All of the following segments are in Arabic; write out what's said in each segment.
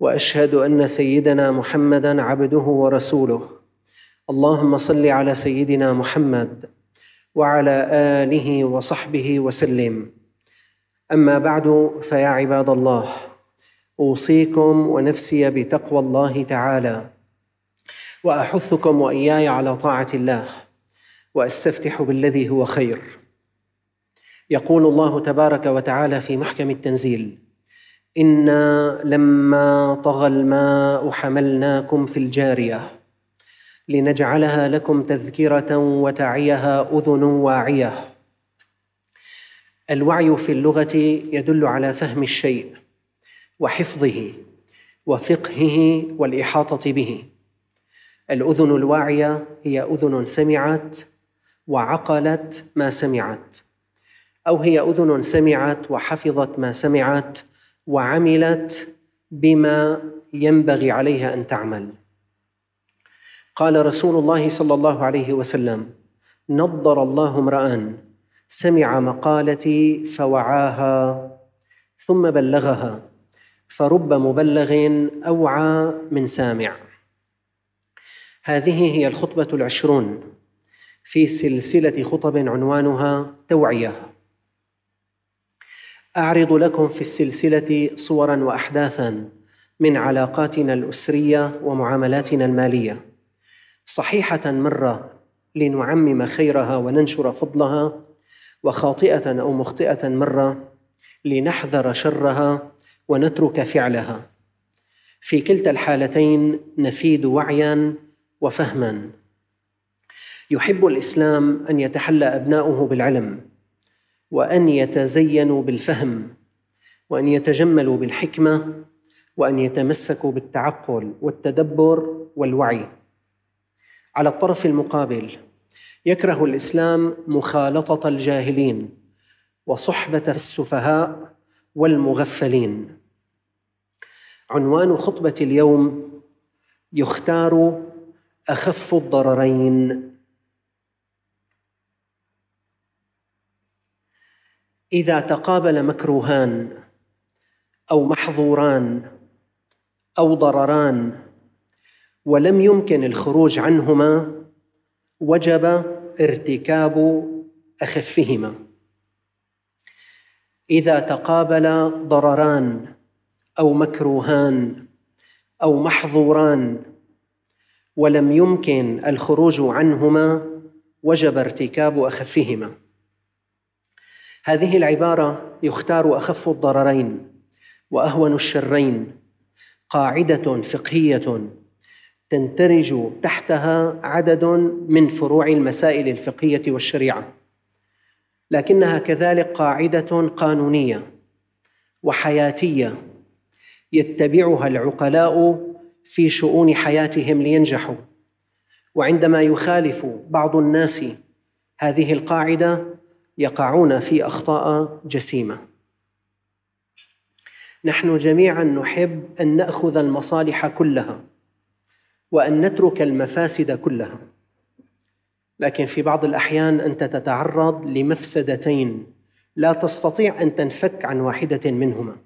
واشهد ان سيدنا محمدا عبده ورسوله اللهم صل على سيدنا محمد وعلى اله وصحبه وسلم اما بعد فيا عباد الله اوصيكم ونفسي بتقوى الله تعالى واحثكم واياي على طاعه الله واستفتح بالذي هو خير يقول الله تبارك وتعالى في محكم التنزيل انا لما طغى الماء حملناكم في الجاريه لنجعلها لكم تذكره وتعيها اذن واعيه الوعي في اللغه يدل على فهم الشيء وحفظه وفقهه والاحاطه به الاذن الواعيه هي اذن سمعت وعقلت ما سمعت او هي اذن سمعت وحفظت ما سمعت وعملت بما ينبغي عليها ان تعمل قال رسول الله صلى الله عليه وسلم نضر الله امرا سمع مقالتي فوعاها ثم بلغها فرب مبلغ اوعى من سامع هذه هي الخطبه العشرون في سلسله خطب عنوانها توعيه اعرض لكم في السلسله صورا واحداثا من علاقاتنا الاسريه ومعاملاتنا الماليه صحيحه مره لنعمم خيرها وننشر فضلها وخاطئه او مخطئه مره لنحذر شرها ونترك فعلها في كلتا الحالتين نفيد وعيا وفهما يحب الاسلام ان يتحلى ابناؤه بالعلم وان يتزينوا بالفهم وان يتجملوا بالحكمه وان يتمسكوا بالتعقل والتدبر والوعي على الطرف المقابل يكره الاسلام مخالطه الجاهلين وصحبه السفهاء والمغفلين عنوان خطبه اليوم يختار اخف الضررين اذا تقابل مكروهان او محظوران او ضرران ولم يمكن الخروج عنهما وجب ارتكاب اخفهما اذا تقابل ضرران او مكروهان او محظوران ولم يمكن الخروج عنهما وجب ارتكاب اخفهما هذه العباره يختار اخف الضررين واهون الشرين قاعده فقهيه تندرج تحتها عدد من فروع المسائل الفقهيه والشريعه لكنها كذلك قاعده قانونيه وحياتيه يتبعها العقلاء في شؤون حياتهم لينجحوا وعندما يخالف بعض الناس هذه القاعده يقعون في اخطاء جسيمه نحن جميعا نحب ان ناخذ المصالح كلها وان نترك المفاسد كلها لكن في بعض الاحيان انت تتعرض لمفسدتين لا تستطيع ان تنفك عن واحده منهما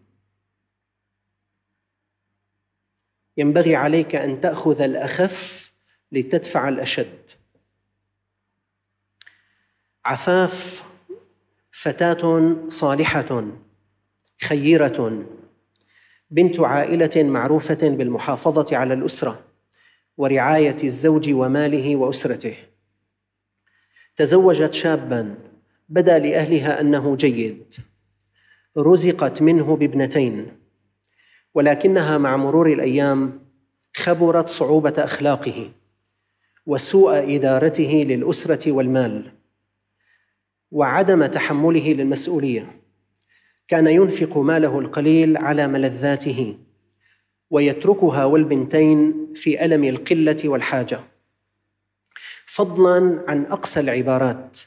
ينبغي عليك ان تاخذ الاخف لتدفع الاشد عفاف فتاه صالحه خيره بنت عائله معروفه بالمحافظه على الاسره ورعايه الزوج وماله واسرته تزوجت شابا بدا لاهلها انه جيد رزقت منه بابنتين ولكنها مع مرور الايام خبرت صعوبه اخلاقه وسوء ادارته للاسره والمال وعدم تحمله للمسؤوليه كان ينفق ماله القليل على ملذاته ويتركها والبنتين في الم القله والحاجه فضلا عن اقسى العبارات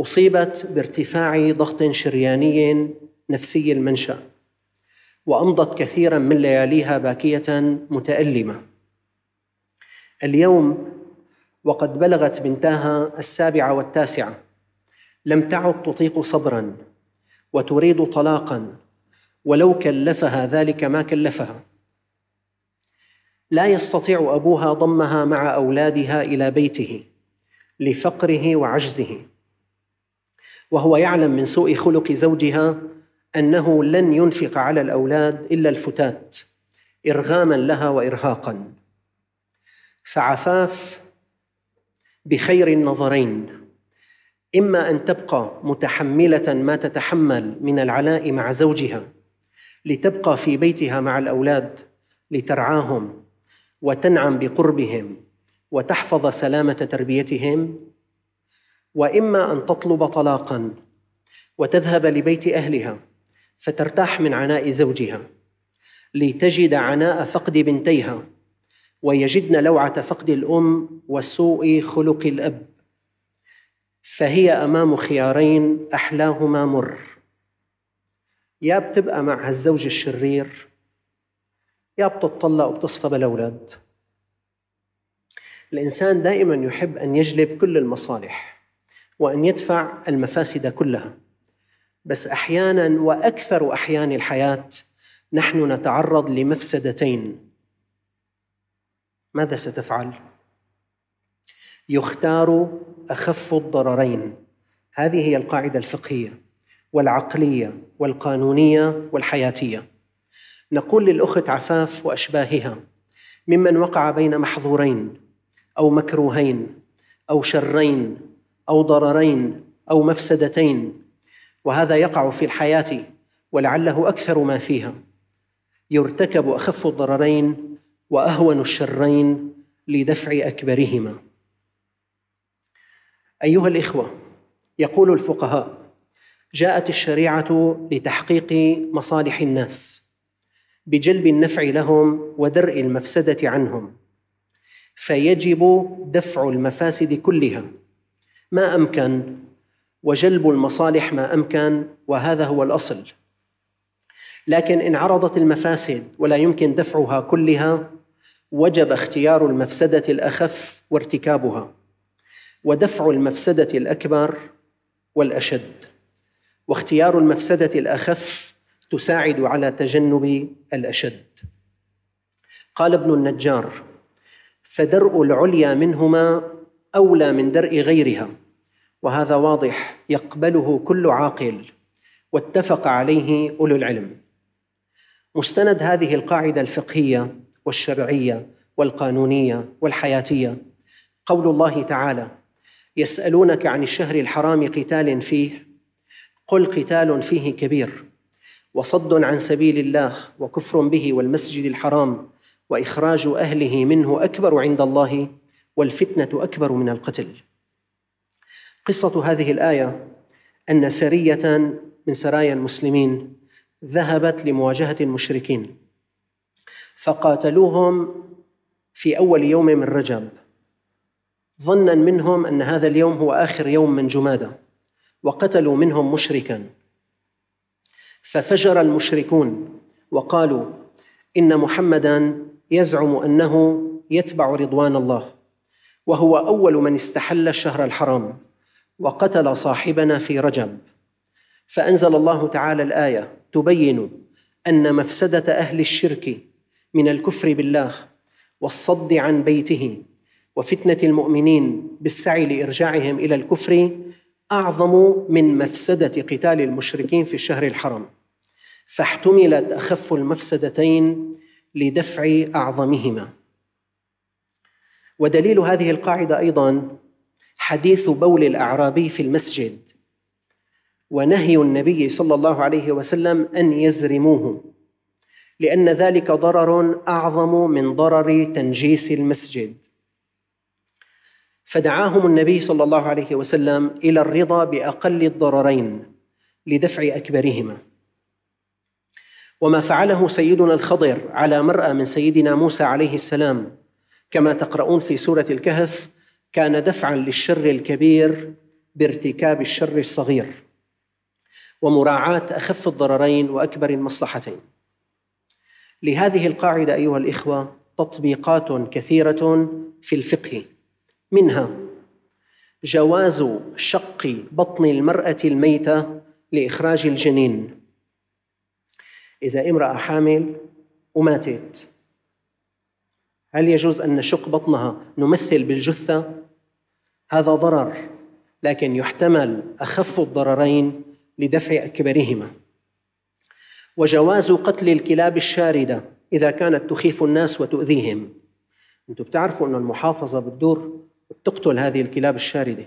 اصيبت بارتفاع ضغط شرياني نفسي المنشا وامضت كثيرا من لياليها باكيه متالمه اليوم وقد بلغت بنتاها السابعه والتاسعه لم تعد تطيق صبرا وتريد طلاقا ولو كلفها ذلك ما كلفها لا يستطيع ابوها ضمها مع اولادها الى بيته لفقره وعجزه وهو يعلم من سوء خلق زوجها انه لن ينفق على الاولاد الا الفتات ارغاما لها وارهاقا فعفاف بخير النظرين اما ان تبقى متحمله ما تتحمل من العلاء مع زوجها لتبقى في بيتها مع الاولاد لترعاهم وتنعم بقربهم وتحفظ سلامه تربيتهم واما ان تطلب طلاقا وتذهب لبيت اهلها فترتاح من عناء زوجها لتجد عناء فقد بنتيها ويجدن لوعه فقد الام وسوء خلق الاب فهي امام خيارين احلاهما مر يا بتبقى مع هالزوج الشرير يا بتطلق وبتصفى بالاولاد الانسان دائما يحب ان يجلب كل المصالح وان يدفع المفاسد كلها بس احيانا واكثر احيان الحياه نحن نتعرض لمفسدتين ماذا ستفعل يختار اخف الضررين هذه هي القاعده الفقهيه والعقليه والقانونيه والحياتيه نقول للاخت عفاف واشباهها ممن وقع بين محظورين او مكروهين او شرين او ضررين او مفسدتين وهذا يقع في الحياه ولعله اكثر ما فيها يرتكب اخف الضررين واهون الشرين لدفع اكبرهما ايها الاخوه يقول الفقهاء جاءت الشريعه لتحقيق مصالح الناس بجلب النفع لهم ودرء المفسده عنهم فيجب دفع المفاسد كلها ما امكن وجلب المصالح ما امكن وهذا هو الاصل لكن ان عرضت المفاسد ولا يمكن دفعها كلها وجب اختيار المفسده الاخف وارتكابها ودفع المفسده الاكبر والاشد واختيار المفسده الاخف تساعد على تجنب الاشد قال ابن النجار فدرء العليا منهما اولى من درء غيرها وهذا واضح يقبله كل عاقل واتفق عليه اولو العلم مستند هذه القاعده الفقهيه والشرعيه والقانونيه والحياتيه قول الله تعالى يسألونك عن الشهر الحرام قتال فيه قل قتال فيه كبير وصد عن سبيل الله وكفر به والمسجد الحرام واخراج اهله منه اكبر عند الله والفتنه اكبر من القتل قصه هذه الايه ان سريه من سرايا المسلمين ذهبت لمواجهه المشركين فقاتلوهم في اول يوم من رجب ظنا منهم ان هذا اليوم هو اخر يوم من جماده وقتلوا منهم مشركا ففجر المشركون وقالوا ان محمدا يزعم انه يتبع رضوان الله وهو اول من استحل الشهر الحرام وقتل صاحبنا في رجب فانزل الله تعالى الايه تبين ان مفسده اهل الشرك من الكفر بالله والصد عن بيته وفتنه المؤمنين بالسعي لارجاعهم الى الكفر اعظم من مفسده قتال المشركين في الشهر الحرام فاحتملت اخف المفسدتين لدفع اعظمهما ودليل هذه القاعده ايضا حديث بول الاعرابي في المسجد ونهي النبي صلى الله عليه وسلم ان يزرموه لان ذلك ضرر اعظم من ضرر تنجيس المسجد فدعاهم النبي صلى الله عليه وسلم الى الرضا باقل الضررين لدفع اكبرهما وما فعله سيدنا الخضر على مرأى من سيدنا موسى عليه السلام كما تقرؤون في سورة الكهف كان دفعا للشر الكبير بارتكاب الشر الصغير ومراعاة أخف الضررين وأكبر المصلحتين لهذه القاعدة أيها الإخوة تطبيقات كثيرة في الفقه منها جواز شق بطن المرأة الميتة لإخراج الجنين إذا امرأة حامل وماتت هل يجوز أن نشق بطنها نمثل بالجثة؟ هذا ضرر لكن يحتمل أخف الضررين لدفع أكبرهما وجواز قتل الكلاب الشاردة إذا كانت تخيف الناس وتؤذيهم أنتم بتعرفوا أن المحافظة بتدور تقتل هذه الكلاب الشارده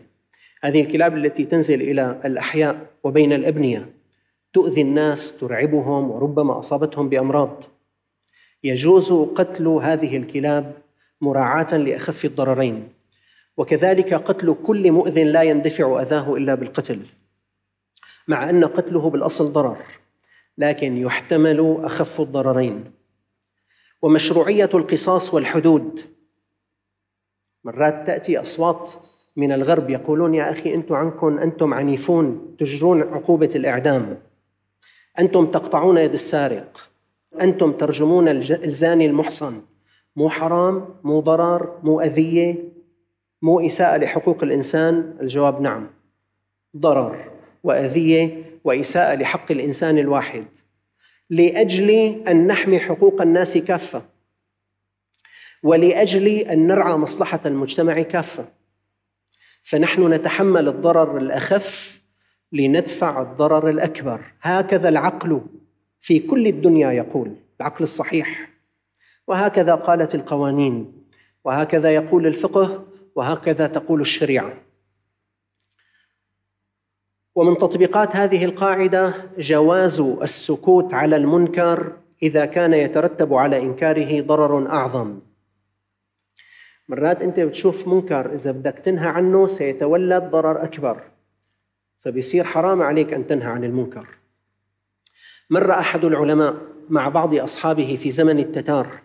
هذه الكلاب التي تنزل الى الاحياء وبين الابنيه تؤذي الناس ترعبهم وربما اصابتهم بامراض يجوز قتل هذه الكلاب مراعاه لاخف الضررين وكذلك قتل كل مؤذ لا يندفع اذاه الا بالقتل مع ان قتله بالاصل ضرر لكن يحتمل اخف الضررين ومشروعيه القصاص والحدود مرات تأتي أصوات من الغرب يقولون يا أخي أنتم عنكم أنتم عنيفون تجرون عقوبة الإعدام أنتم تقطعون يد السارق أنتم ترجمون الزاني المحصن مو حرام مو ضرر مو أذية مو إساءة لحقوق الإنسان الجواب نعم ضرر وأذية وإساءة لحق الإنسان الواحد لأجل أن نحمي حقوق الناس كافة ولاجل ان نرعى مصلحه المجتمع كافه فنحن نتحمل الضرر الاخف لندفع الضرر الاكبر هكذا العقل في كل الدنيا يقول العقل الصحيح وهكذا قالت القوانين وهكذا يقول الفقه وهكذا تقول الشريعه ومن تطبيقات هذه القاعده جواز السكوت على المنكر اذا كان يترتب على انكاره ضرر اعظم مرات انت بتشوف منكر اذا بدك تنهى عنه سيتولد ضرر اكبر فبيصير حرام عليك ان تنهى عن المنكر مر احد العلماء مع بعض اصحابه في زمن التتار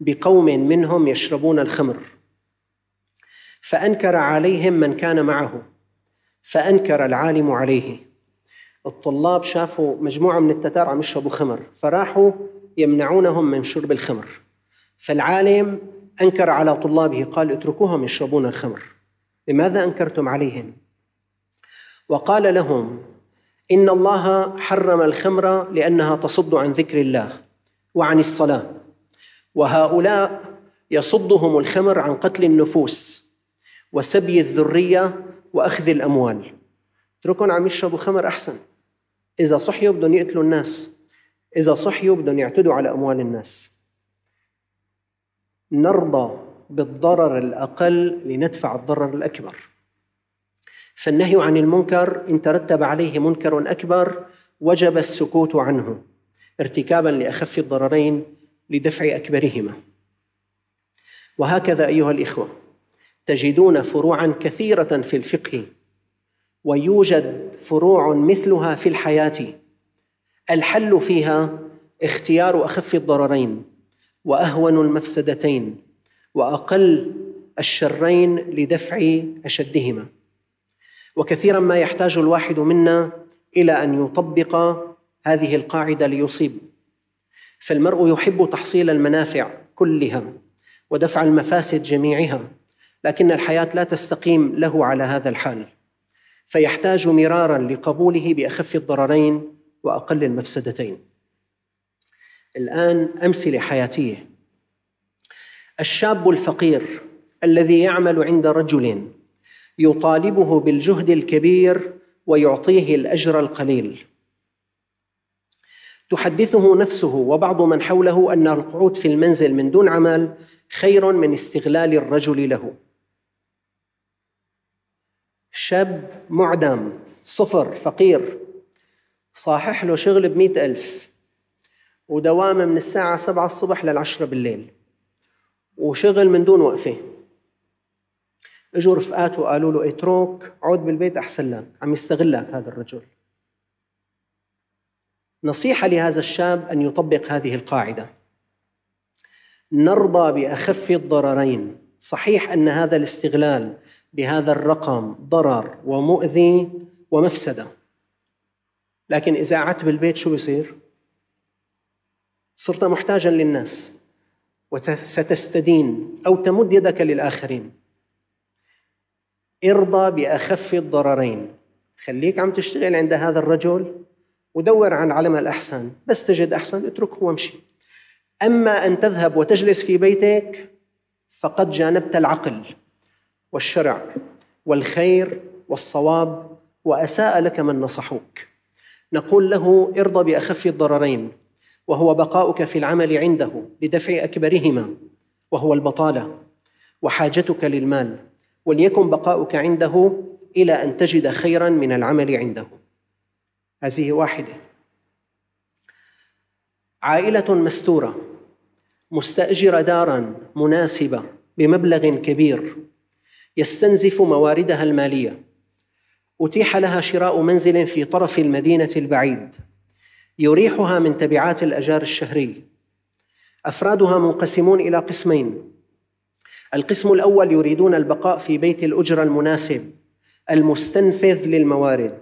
بقوم منهم يشربون الخمر فانكر عليهم من كان معه فانكر العالم عليه الطلاب شافوا مجموعه من التتار عم يشربوا خمر فراحوا يمنعونهم من شرب الخمر فالعالم أنكر على طلابه قال اتركوهم يشربون الخمر لماذا أنكرتم عليهم وقال لهم إن الله حرم الخمر لأنها تصد عن ذكر الله وعن الصلاة وهؤلاء يصدهم الخمر عن قتل النفوس وسبي الذرية وأخذ الأموال اتركهم عم يشربوا خمر أحسن إذا صحيوا بدهم يقتلوا الناس إذا صحيوا بدهم يعتدوا على أموال الناس نرضى بالضرر الأقل لندفع الضرر الأكبر فالنهي عن المنكر إن ترتب عليه منكر أكبر وجب السكوت عنه ارتكابا لأخف الضررين لدفع أكبرهما وهكذا أيها الإخوة تجدون فروعا كثيرة في الفقه ويوجد فروع مثلها في الحياة الحل فيها اختيار أخف الضررين واهون المفسدتين واقل الشرين لدفع اشدهما وكثيرا ما يحتاج الواحد منا الى ان يطبق هذه القاعده ليصيب فالمرء يحب تحصيل المنافع كلها ودفع المفاسد جميعها لكن الحياه لا تستقيم له على هذا الحال فيحتاج مرارا لقبوله باخف الضررين واقل المفسدتين الآن أمثلة حياتية الشاب الفقير الذي يعمل عند رجل يطالبه بالجهد الكبير ويعطيه الأجر القليل تحدثه نفسه وبعض من حوله أن القعود في المنزل من دون عمل خير من استغلال الرجل له شاب معدم صفر فقير صاحح له شغل بمئة ألف ودوامه من الساعة سبعة الصبح للعشرة بالليل وشغل من دون وقفة اجوا رفقاته وقالوا له اترك عود بالبيت احسن لك عم يستغلك هذا الرجل نصيحة لهذا الشاب أن يطبق هذه القاعدة نرضى بأخف الضررين صحيح أن هذا الاستغلال بهذا الرقم ضرر ومؤذي ومفسدة لكن إذا قعدت بالبيت شو بيصير؟ صرت محتاجا للناس وستستدين او تمد يدك للاخرين ارضى باخف الضررين خليك عم تشتغل عند هذا الرجل ودور عن علم الاحسن بس تجد احسن اتركه وامشي اما ان تذهب وتجلس في بيتك فقد جانبت العقل والشرع والخير والصواب واساء لك من نصحوك نقول له ارضى باخف الضررين وهو بقاؤك في العمل عنده لدفع اكبرهما وهو البطاله وحاجتك للمال وليكن بقاؤك عنده الى ان تجد خيرا من العمل عنده هذه واحده عائله مستوره مستاجره دارا مناسبه بمبلغ كبير يستنزف مواردها الماليه اتيح لها شراء منزل في طرف المدينه البعيد يريحها من تبعات الاجار الشهري افرادها منقسمون الى قسمين القسم الاول يريدون البقاء في بيت الاجره المناسب المستنفذ للموارد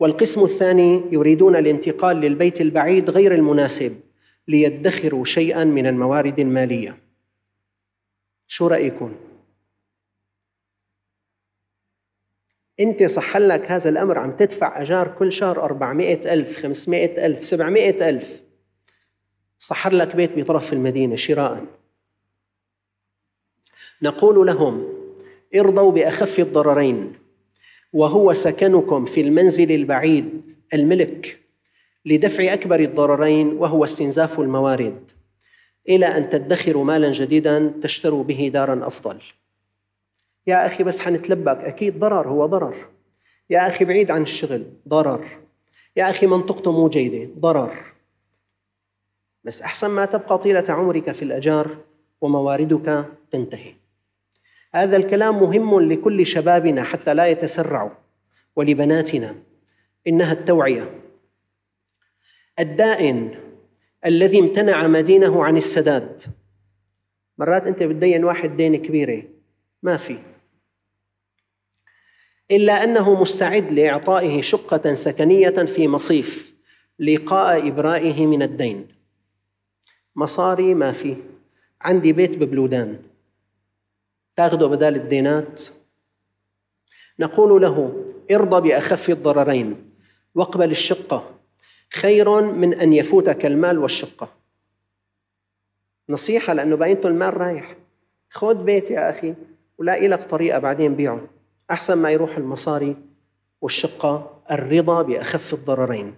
والقسم الثاني يريدون الانتقال للبيت البعيد غير المناسب ليدخروا شيئا من الموارد الماليه شو رايكم انت صح لك هذا الامر عم تدفع اجار كل شهر 400 الف 500 الف 700 الف صحر لك بيت بطرف المدينه شراء نقول لهم ارضوا باخف الضررين وهو سكنكم في المنزل البعيد الملك لدفع اكبر الضررين وهو استنزاف الموارد الى ان تدخروا مالا جديدا تشتروا به دارا افضل يا أخي بس حنتلبك أكيد ضرر هو ضرر يا أخي بعيد عن الشغل ضرر يا أخي منطقته مو جيدة ضرر بس أحسن ما تبقى طيلة عمرك في الأجار ومواردك تنتهي هذا الكلام مهم لكل شبابنا حتى لا يتسرعوا ولبناتنا إنها التوعية الدائن الذي امتنع مدينه عن السداد مرات أنت بتدين واحد دين كبيرة ما في إلا أنه مستعد لإعطائه شقة سكنية في مصيف لقاء إبرائه من الدين مصاري ما في عندي بيت ببلودان تاخذه بدال الدينات نقول له ارضى بأخف الضررين واقبل الشقة خير من أن يفوتك المال والشقة نصيحة لأنه بقيته المال رايح خذ بيت يا أخي ولاقي لك طريقة بعدين بيعه أحسن ما يروح المصاري والشقة الرضا بأخف الضررين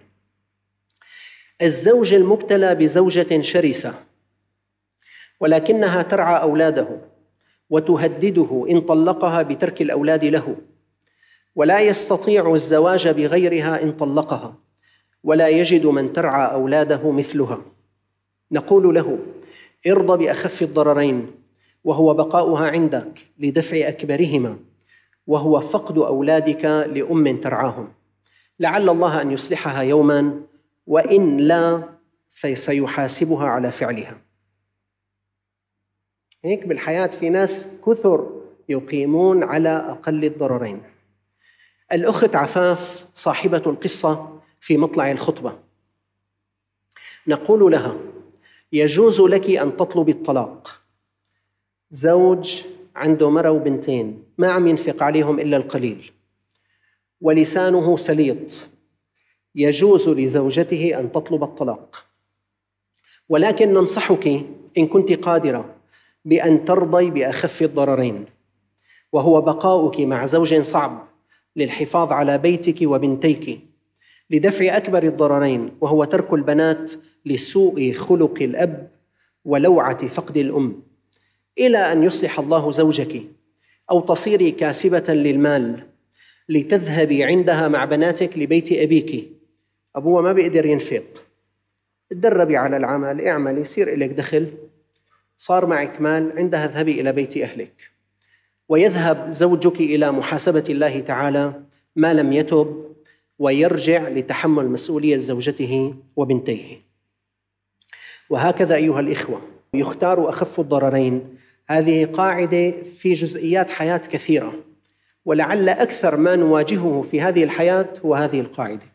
الزوج المبتلى بزوجة شرسة ولكنها ترعى أولاده وتهدده إن طلقها بترك الأولاد له ولا يستطيع الزواج بغيرها إن طلقها ولا يجد من ترعى أولاده مثلها نقول له ارضى بأخف الضررين وهو بقاؤها عندك لدفع أكبرهما وهو فقد اولادك لام ترعاهم لعل الله ان يصلحها يوما وان لا فسيحاسبها على فعلها هيك بالحياه في ناس كثر يقيمون على اقل الضررين الاخت عفاف صاحبه القصه في مطلع الخطبه نقول لها يجوز لك ان تطلبي الطلاق زوج عنده مرة وبنتين ما عم ينفق عليهم إلا القليل ولسانه سليط يجوز لزوجته أن تطلب الطلاق ولكن ننصحك إن كنت قادرة بأن ترضي بأخف الضررين وهو بقاؤك مع زوج صعب للحفاظ على بيتك وبنتيك لدفع أكبر الضررين وهو ترك البنات لسوء خلق الأب ولوعة فقد الأم الى ان يصلح الله زوجك او تصيري كاسبه للمال لتذهبي عندها مع بناتك لبيت ابيك ابوه ما بيقدر ينفق تدربي على العمل اعملي يصير إلك دخل صار معك مال عندها اذهبي إلى بيت أهلك ويذهب زوجك إلى محاسبة الله تعالى ما لم يتب ويرجع لتحمل مسؤولية زوجته وبنتيه وهكذا أيها الإخوة يختار أخف الضررين هذه قاعده في جزئيات حياه كثيره ولعل اكثر ما نواجهه في هذه الحياه هو هذه القاعده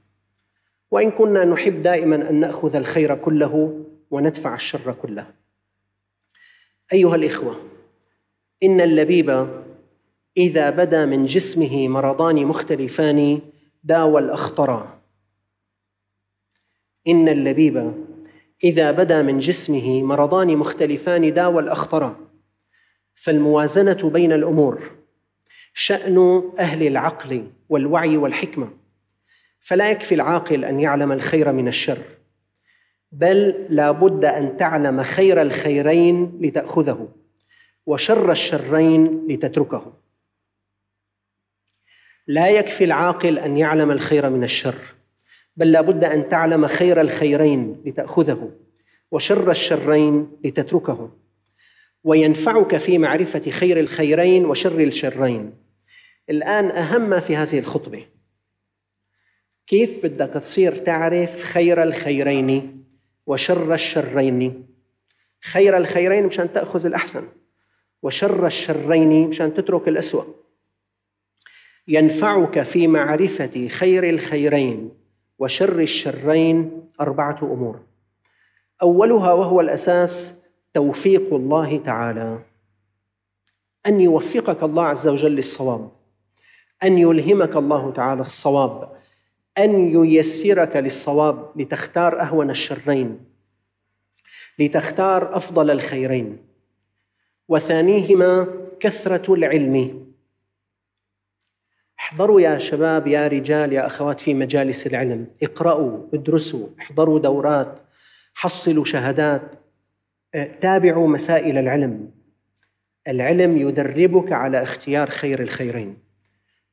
وان كنا نحب دائما ان ناخذ الخير كله وندفع الشر كله ايها الاخوه ان اللبيب اذا بدا من جسمه مرضان مختلفان داوى الاخطر ان اللبيب اذا بدا من جسمه مرضان مختلفان داوى الاخطر فالموازنه بين الامور شان اهل العقل والوعي والحكمه فلا يكفي العاقل ان يعلم الخير من الشر بل لا بد ان تعلم خير الخيرين لتاخذه وشر الشرين لتتركه لا يكفي العاقل ان يعلم الخير من الشر بل لابد ان تعلم خير الخيرين لتاخذه وشر الشرين لتتركه وينفعك في معرفة خير الخيرين وشر الشرين الآن أهم ما في هذه الخطبة كيف بدك تصير تعرف خير الخيرين وشر الشرين خير الخيرين مشان تأخذ الأحسن وشر الشرين مشان تترك الأسوأ ينفعك في معرفة خير الخيرين وشر الشرين أربعة أمور أولها وهو الأساس توفيق الله تعالى ان يوفقك الله عز وجل للصواب ان يلهمك الله تعالى الصواب ان ييسرك للصواب لتختار اهون الشرين لتختار افضل الخيرين وثانيهما كثره العلم احضروا يا شباب يا رجال يا اخوات في مجالس العلم اقرأوا ادرسوا احضروا دورات حصلوا شهادات أه، تابعوا مسائل العلم العلم يدربك على اختيار خير الخيرين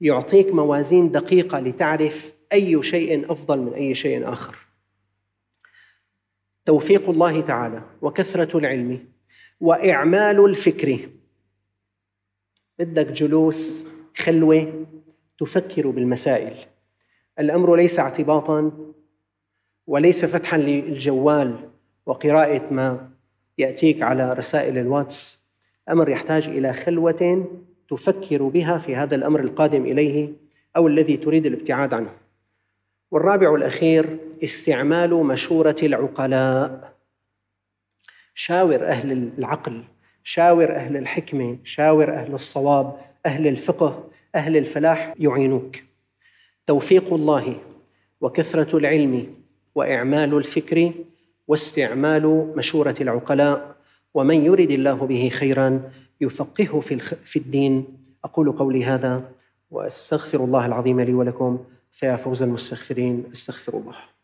يعطيك موازين دقيقة لتعرف أي شيء أفضل من أي شيء آخر توفيق الله تعالى وكثرة العلم وإعمال الفكر بدك جلوس خلوة تفكر بالمسائل الأمر ليس اعتباطا وليس فتحا للجوال وقراءة ما يأتيك على رسائل الواتس أمر يحتاج إلى خلوة تفكر بها في هذا الأمر القادم إليه أو الذي تريد الابتعاد عنه والرابع الأخير استعمال مشورة العقلاء شاور أهل العقل شاور أهل الحكمة شاور أهل الصواب أهل الفقه أهل الفلاح يعينوك توفيق الله وكثرة العلم وإعمال الفكر واستعمال مشورة العقلاء ومن يرد الله به خيرا يفقهه في, في الدين أقول قولي هذا وأستغفر الله العظيم لي ولكم فيا فوز المستغفرين استغفر الله